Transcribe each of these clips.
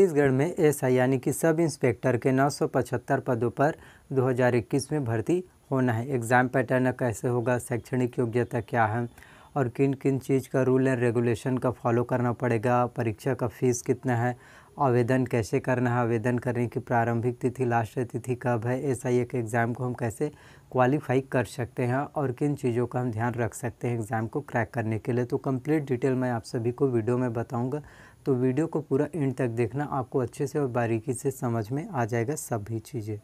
छत्तीसगढ़ में एसआई यानी कि सब इंस्पेक्टर के 975 पदों पर 2021 में भर्ती होना है एग्ज़ाम पैटर्न कैसे होगा शैक्षणिक योग्यता क्या है और किन किन चीज़ का रूल एंड रेगुलेशन का फॉलो करना पड़ेगा परीक्षा का फीस कितना है आवेदन कैसे करना है आवेदन करने की प्रारंभिक तिथि लास्ट तिथि कब है ऐसा एक एग्ज़ाम को हम कैसे क्वालिफाई कर सकते हैं और किन चीज़ों का हम ध्यान रख सकते हैं एग्ज़ाम को क्रैक करने के लिए तो कंप्लीट डिटेल मैं आप सभी को वीडियो में बताऊंगा तो वीडियो को पूरा एंड तक देखना आपको अच्छे से और बारीकी से समझ में आ जाएगा सभी चीज़ें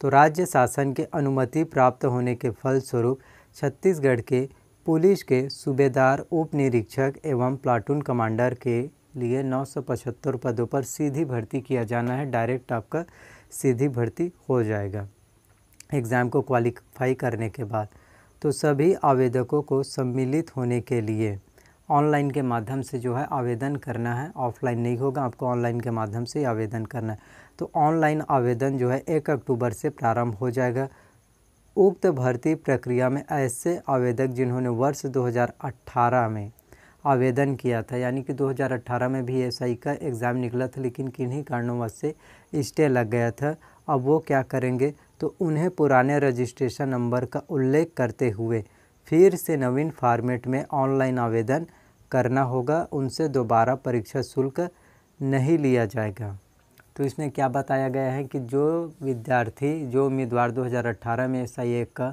तो राज्य शासन के अनुमति प्राप्त होने के फलस्वरूप छत्तीसगढ़ के पुलिस के सूबेदार उप निरीक्षक एवं प्लाटून कमांडर के लिए नौ पदों पर सीधी भर्ती किया जाना है डायरेक्ट आपका सीधी भर्ती हो जाएगा एग्ज़ाम को क्वालिफाई करने के बाद तो सभी आवेदकों को सम्मिलित होने के लिए ऑनलाइन के माध्यम से जो है आवेदन करना है ऑफलाइन नहीं होगा आपको ऑनलाइन के माध्यम से आवेदन करना है तो ऑनलाइन आवेदन जो है एक अक्टूबर से प्रारंभ हो जाएगा उक्त भर्ती प्रक्रिया में ऐसे आवेदक जिन्होंने वर्ष 2018 में आवेदन किया था यानी कि 2018 में भी एस का एग्ज़ाम निकला था लेकिन किन्हीं कारणों से स्टे लग गया था अब वो क्या करेंगे तो उन्हें पुराने रजिस्ट्रेशन नंबर का उल्लेख करते हुए फिर से नवीन फॉर्मेट में ऑनलाइन आवेदन करना होगा उनसे दोबारा परीक्षा शुल्क नहीं लिया जाएगा तो इसमें क्या बताया गया है कि जो विद्यार्थी जो उम्मीदवार 2018 में एस का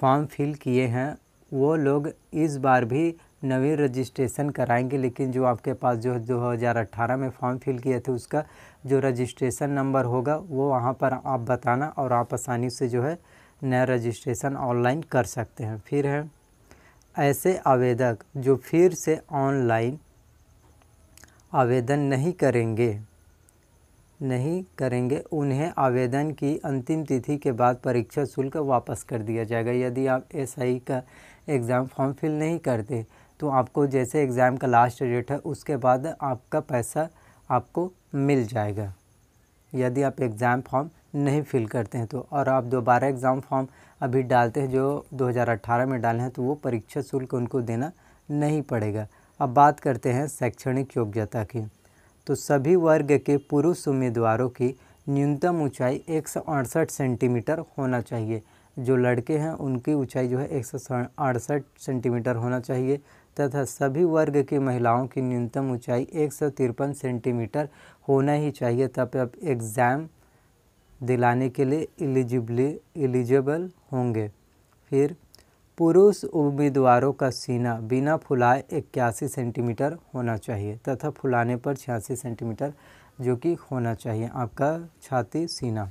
फॉर्म फिल किए हैं वो लोग इस बार भी नवीन रजिस्ट्रेशन कराएंगे लेकिन जो आपके पास जो 2018 में फॉर्म फिल किए थे उसका जो रजिस्ट्रेशन नंबर होगा वो वहाँ पर आप बताना और आप आसानी से जो है नया रजिस्ट्रेशन ऑनलाइन कर सकते हैं फिर है ऐसे आवेदक जो फिर से ऑनलाइन आवेदन नहीं करेंगे नहीं करेंगे उन्हें आवेदन की अंतिम तिथि के बाद परीक्षा शुल्क वापस कर दिया जाएगा यदि आप एस आई का एग्ज़ाम फॉर्म फिल नहीं करते तो आपको जैसे एग्ज़ाम का लास्ट डेट है उसके बाद आपका पैसा आपको मिल जाएगा यदि आप एग्ज़ाम फॉर्म नहीं फिल करते हैं तो और आप दोबारा एग्ज़ाम फॉर्म अभी डालते हैं जो 2018 में डाले हैं तो वो परीक्षा शुल्क उनको देना नहीं पड़ेगा अब बात करते हैं शैक्षणिक योग्यता की तो सभी वर्ग के पुरुष उम्मीदवारों की न्यूनतम ऊंचाई एक सेंटीमीटर होना चाहिए जो लड़के हैं उनकी ऊंचाई जो है एक सेंटीमीटर होना चाहिए तथा सभी वर्ग की महिलाओं की न्यूनतम ऊंचाई एक सेंटीमीटर होना ही चाहिए तब अब एग्ज़ाम दिलाने के लिए एलिजिबली एलिजिबल होंगे फिर पुरुष उम्मीदवारों का सीना बिना फुलाए इक्यासी सेंटीमीटर होना चाहिए तथा फुलाने पर छियासी सेंटीमीटर जो कि होना चाहिए आपका छाती सीना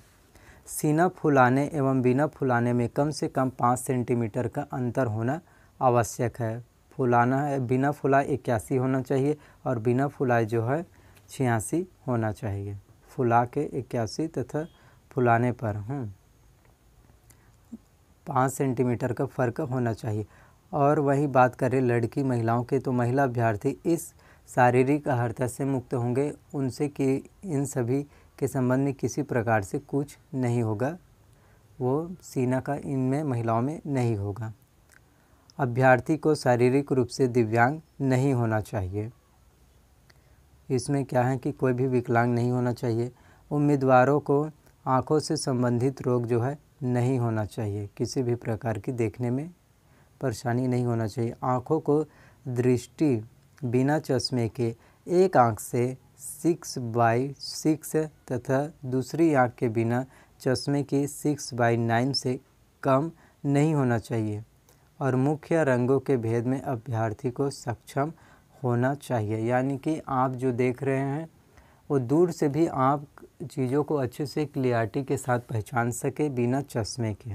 सीना फुलाने एवं बिना फुलाने में कम से कम पाँच सेंटीमीटर का अंतर होना आवश्यक है फुलाना है बिना फुलाए इक्यासी होना चाहिए और बिना फुलाए जो है छियासी होना चाहिए फुला के इक्यासी तथा फुलाने पर हूँ हम्म। पाँच सेंटीमीटर का फ़र्क होना चाहिए और वही बात करें लड़की महिलाओं के तो महिला अभ्यर्थी इस शारीरिक अहर्ता से मुक्त होंगे उनसे कि इन सभी के संबंध में किसी प्रकार से कुछ नहीं होगा वो सीना का इनमें महिलाओं में नहीं होगा अभ्यर्थी को शारीरिक रूप से दिव्यांग नहीं होना चाहिए इसमें क्या है कि कोई भी विकलांग नहीं होना चाहिए उम्मीदवारों को आँखों से संबंधित रोग जो है नहीं होना चाहिए किसी भी प्रकार की देखने में परेशानी नहीं होना चाहिए आँखों को दृष्टि बिना चश्मे के एक आँख से सिक्स बाई सिक्स तथा दूसरी आँख के बिना चश्मे के सिक्स बाई नाइन से कम नहीं होना चाहिए और मुख्य रंगों के भेद में अभ्यर्थी को सक्षम होना चाहिए यानी कि आप जो देख रहे हैं और दूर से भी आप चीज़ों को अच्छे से क्लियरिटी के साथ पहचान सके बिना चश्मे के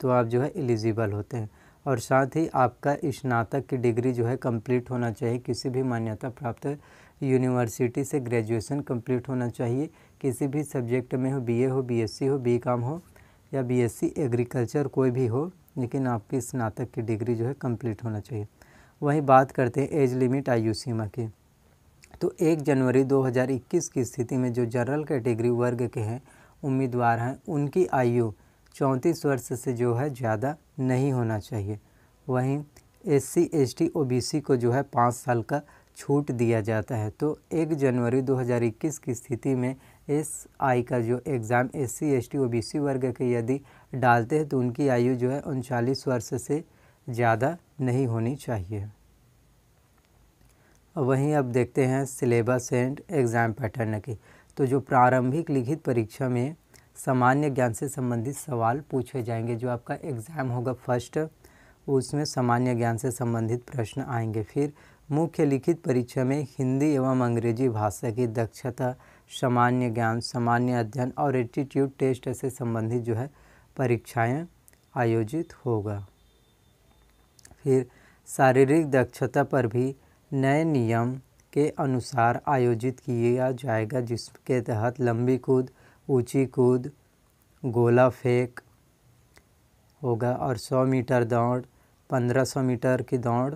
तो आप जो है एलिजिबल होते हैं और साथ ही आपका स्नातक की डिग्री जो है कंप्लीट होना चाहिए किसी भी मान्यता प्राप्त यूनिवर्सिटी से ग्रेजुएशन कंप्लीट होना चाहिए किसी भी सब्जेक्ट में हो बीए हो बीएससी हो बी हो या बीएससी एग्रीकल्चर कोई भी हो लेकिन आपकी स्नातक की डिग्री जो है कंप्लीट होना चाहिए वहीं बात करते हैं एज लिमिट आयु सीमा की तो एक जनवरी 2021 की स्थिति में जो जनरल कैटेगरी वर्ग के हैं उम्मीदवार हैं उनकी आयु चौंतीस वर्ष से जो है ज़्यादा नहीं होना चाहिए वहीं S C S T O B C को जो है पाँच साल का छूट दिया जाता है तो एक जनवरी 2021 की स्थिति में एस आई का जो exam S C S T O B C वर्ग के यदि डालते हैं तो उनकी आयु जो है उनचालीस वर्ष से ज़्यादा नहीं होनी चाहिए वहीं अब देखते हैं सिलेबस एंड एग्ज़ाम पैटर्न की तो जो प्रारंभिक लिखित परीक्षा में सामान्य ज्ञान से संबंधित सवाल पूछे जाएंगे जो आपका एग्ज़ाम होगा फर्स्ट उसमें सामान्य ज्ञान से संबंधित प्रश्न आएंगे फिर मुख्य लिखित परीक्षा में हिंदी एवं अंग्रेजी भाषा की दक्षता सामान्य ज्ञान सामान्य अध्ययन और एटीट्यूड टेस्ट से संबंधित जो है परीक्षाएं आयोजित होगा फिर शारीरिक दक्षता पर भी नए नियम के अनुसार आयोजित किया जाएगा जिसके तहत लंबी कूद ऊंची कूद गोला फेंक होगा और 100 मीटर दौड़ 1500 मीटर की दौड़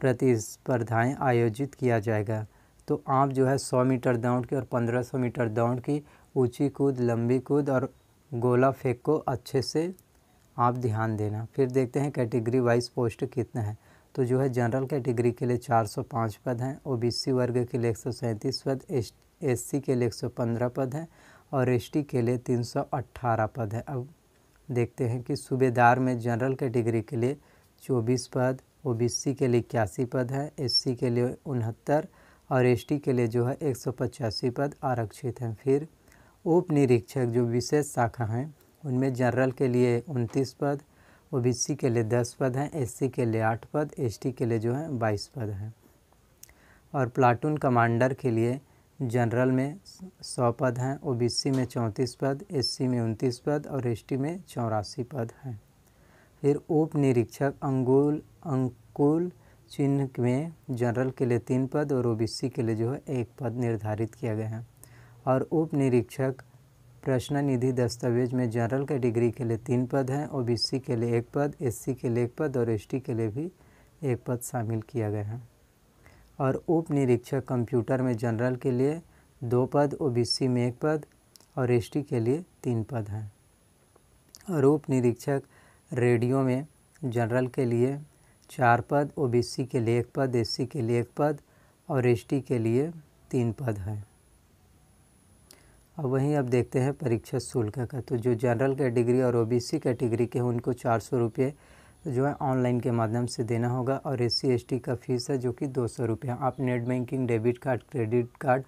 प्रतिस्पर्धाएं आयोजित किया जाएगा तो आप जो है 100 मीटर दौड़ की और 1500 मीटर दौड़ की ऊंची कूद लंबी कूद और गोला फेंक को अच्छे से आप ध्यान देना फिर देखते हैं कैटेगरी वाइज पोस्ट कितना है तो जो है जनरल कैटेगरी के, के लिए 405 पद हैं ओबीसी वर्ग के लिए एक पद एससी के लिए 115 पद हैं और एसटी के लिए 318 पद हैं अब देखते हैं कि सूबेदार में जनरल कैटेगरी के, के लिए 24 पद ओबीसी के लिए इक्यासी पद हैं एससी के लिए उनहत्तर और एसटी के लिए जो है एक पद आरक्षित हैं फिर उप निरीक्षक जो विशेष शाखा हैं उनमें जनरल के लिए उनतीस पद ओबीसी के लिए दस पद हैं एससी के लिए आठ पद एसटी के लिए जो है बाईस पद हैं और प्लाटून कमांडर के लिए जनरल में सौ पद हैं ओबीसी में चौंतीस पद एससी में उनतीस पद और एसटी में चौरासी पद हैं फिर उप निरीक्षक अंगुल अंकुल चिन्ह में जनरल के लिए तीन पद और ओबीसी के लिए जो है एक पद निर्धारित किया गया है और उप निरीक्षक प्रश्न निधि दस्तावेज में जनरल कैटेगरी के लिए तीन पद हैं ओबीसी के लिए एक पद एससी के लिए एक पद और एसटी के लिए भी एक पद शामिल किया गया है और उप निरीक्षक कंप्यूटर में जनरल के लिए दो पद ओबीसी में एक पद और एसटी के लिए तीन पद हैं और उप निरीक्षक रेडियो में जनरल के लिए चार पद ओबीसी के लिए एक पद एससी के लिए एक पद और एसटी के लिए तीन पद हैं अब वहीं अब देखते हैं परीक्षा शुल्क का तो जो जनरल कैटेगरी और ओबीसी कैटेगरी के हैं उनको चार सौ रुपये जो है ऑनलाइन के माध्यम से देना होगा और एस सी का फीस है जो कि दो सौ रुपये आप net banking debit card credit card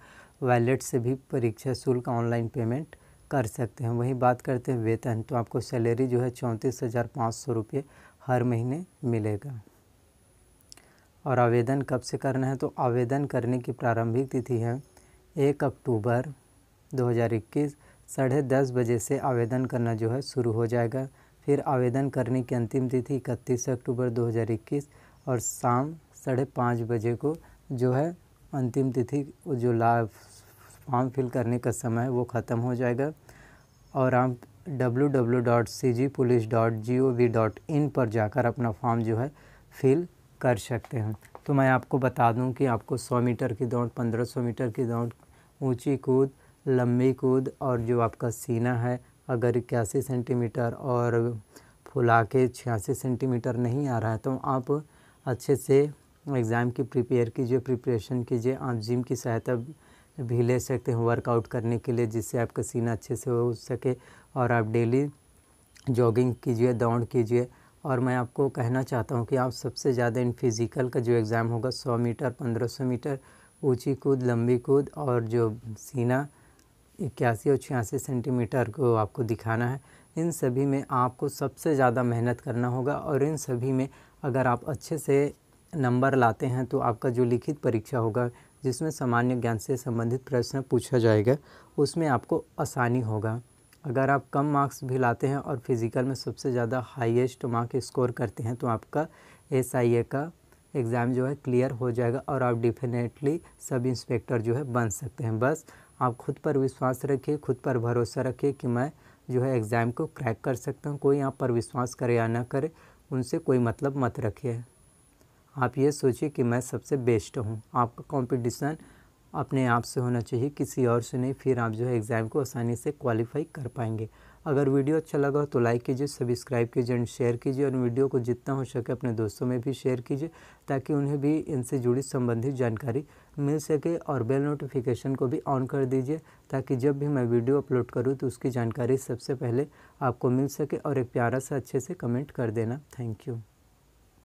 wallet से भी परीक्षा शुल्क ऑनलाइन पेमेंट कर सकते हैं वहीं बात करते हैं वेतन तो आपको सैलरी जो है चौंतीस हज़ार पाँच सौ रुपये हर महीने मिलेगा और आवेदन कब से करना है तो आवेदन करने की प्रारंभिक तिथि है एक अक्टूबर 2021 साढ़े दस बजे से आवेदन करना जो है शुरू हो जाएगा फिर आवेदन करने की अंतिम तिथि इकतीस अक्टूबर 2021 और शाम साढ़े पाँच बजे को जो है अंतिम तिथि जो ला फॉर्म फिल करने का समय है वो ख़त्म हो जाएगा और आप www.cgpolice.gov.in पर जाकर अपना फॉर्म जो है फिल कर सकते हैं तो मैं आपको बता दूं कि आपको 100 मीटर की दौड़ 1500 मीटर की दौड़ ऊंची कूद लंबी कूद और जो आपका सीना है अगर इक्यासी सेंटीमीटर और फुला के छियासी सेंटीमीटर नहीं आ रहा है तो आप अच्छे से एग्ज़ाम की प्रिपेयर कीजिए प्रिपरेशन कीजिए आप जिम की सहायता भी ले सकते हैं वर्कआउट करने के लिए जिससे आपका सीना अच्छे से हो सके और आप डेली जॉगिंग कीजिए दौड़ कीजिए और मैं आपको कहना चाहता हूँ कि आप सबसे ज़्यादा इन फिज़िकल का जो एग्ज़ाम होगा सौ मीटर पंद्रह सौ मीटर ऊँची कूद लंबी कूद और जो सीना इक्यासी और छियासी सेंटीमीटर को आपको दिखाना है इन सभी में आपको सबसे ज़्यादा मेहनत करना होगा और इन सभी में अगर आप अच्छे से नंबर लाते हैं तो आपका जो लिखित परीक्षा होगा जिसमें सामान्य ज्ञान से संबंधित प्रश्न पूछा जाएगा उसमें आपको आसानी होगा अगर आप कम मार्क्स भी लाते हैं और फिज़िकल में सबसे ज़्यादा हाईएस्ट मार्क स्कोर करते हैं तो आपका एस आई ए का एग्ज़ाम जो है क्लियर हो जाएगा और आप डेफिनेटली सब इंस्पेक्टर जो है बन सकते हैं बस आप खुद पर विश्वास रखिए खुद पर भरोसा रखिए कि मैं जो है एग्ज़ाम को क्रैक कर सकता हूँ कोई आप पर विश्वास करे या ना करे उनसे कोई मतलब मत रखिए आप ये सोचिए कि मैं सबसे बेस्ट हूँ आपका कंपटीशन अपने आप से होना चाहिए किसी और से नहीं फिर आप जो है एग्ज़ाम को आसानी से क्वालिफाई कर पाएंगे अगर वीडियो अच्छा लगा हो तो लाइक कीजिए सब्सक्राइब कीजिए एंड शेयर कीजिए और वीडियो को जितना हो सके अपने दोस्तों में भी शेयर कीजिए ताकि उन्हें भी इनसे जुड़ी संबंधित जानकारी मिल सके और बेल नोटिफिकेशन को भी ऑन कर दीजिए ताकि जब भी मैं वीडियो अपलोड करूँ तो उसकी जानकारी सबसे पहले आपको मिल सके और एक प्यारा सा अच्छे से कमेंट कर देना थैंक यू